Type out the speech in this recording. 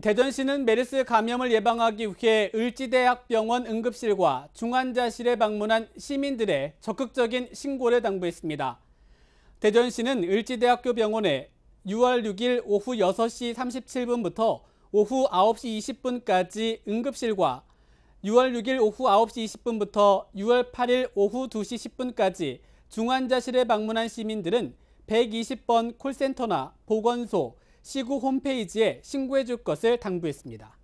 대전시는 메르스 감염을 예방하기 위해 을지대학병원 응급실과 중환자실에 방문한 시민들의 적극적인 신고를 당부했습니다. 대전시는 을지대학교 병원에 6월 6일 오후 6시 37분부터 오후 9시 20분까지 응급실과 6월 6일 오후 9시 20분부터 6월 8일 오후 2시 10분까지 중환자실에 방문한 시민들은 120번 콜센터나 보건소, 시구 홈페이지에 신고해 줄 것을 당부했습니다.